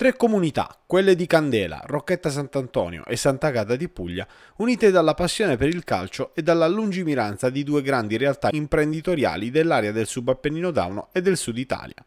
Tre comunità, quelle di Candela, Rocchetta Sant'Antonio e Sant'Agata di Puglia, unite dalla passione per il calcio e dalla lungimiranza di due grandi realtà imprenditoriali dell'area del subappennino Dauno e del sud Italia.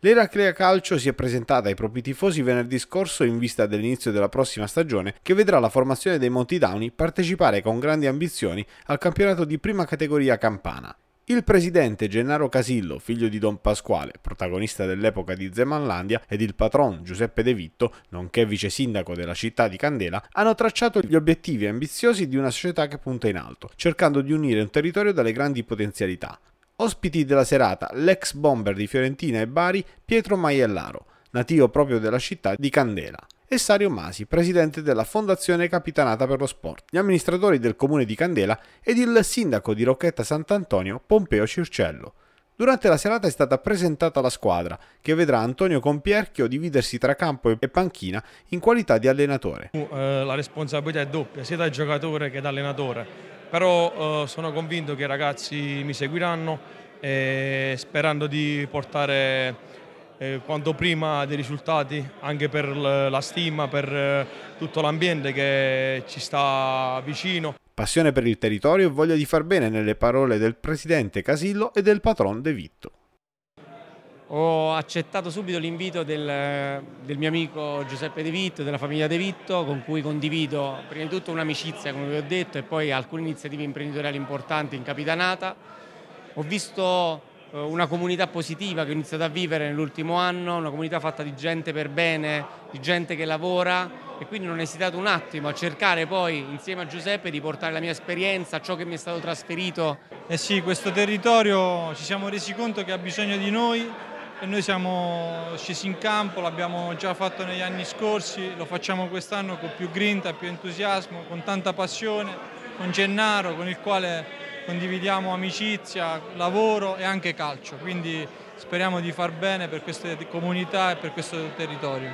L'Eraclea Calcio si è presentata ai propri tifosi venerdì scorso in vista dell'inizio della prossima stagione che vedrà la formazione dei Monti Downi partecipare con grandi ambizioni al campionato di prima categoria campana. Il presidente Gennaro Casillo, figlio di Don Pasquale, protagonista dell'epoca di Zemanlandia, ed il patron Giuseppe De Vitto, nonché vice sindaco della città di Candela, hanno tracciato gli obiettivi ambiziosi di una società che punta in alto, cercando di unire un territorio dalle grandi potenzialità. Ospiti della serata l'ex bomber di Fiorentina e Bari Pietro Maiellaro, nativo proprio della città di Candela e Sario Masi, presidente della Fondazione Capitanata per lo Sport, gli amministratori del comune di Candela ed il sindaco di Rocchetta Sant'Antonio, Pompeo Circello. Durante la serata è stata presentata la squadra, che vedrà Antonio Compierchio dividersi tra campo e panchina in qualità di allenatore. Eh, la responsabilità è doppia, sia da giocatore che da allenatore, però eh, sono convinto che i ragazzi mi seguiranno eh, sperando di portare eh, quanto prima dei risultati anche per la stima, per eh, tutto l'ambiente che ci sta vicino. Passione per il territorio e voglia di far bene nelle parole del presidente Casillo e del patron De Vitto. Ho accettato subito l'invito del, del, mio amico Giuseppe De Vitto, della famiglia De Vitto, con cui condivido prima di tutto un'amicizia, come vi ho detto, e poi alcune iniziative imprenditoriali importanti in Capitanata. Ho visto eh, una comunità positiva che ho iniziato a vivere nell'ultimo anno, una comunità fatta di gente per bene, di gente che lavora e quindi non ho esitato un attimo a cercare poi insieme a Giuseppe di portare la mia esperienza, ciò che mi è stato trasferito. Eh sì, questo territorio ci siamo resi conto che ha bisogno di noi e noi siamo scesi in campo, l'abbiamo già fatto negli anni scorsi, lo facciamo quest'anno con più grinta, più entusiasmo, con tanta passione, con Gennaro con il quale condividiamo amicizia, lavoro e anche calcio, quindi speriamo di far bene per queste comunità e per questo territorio.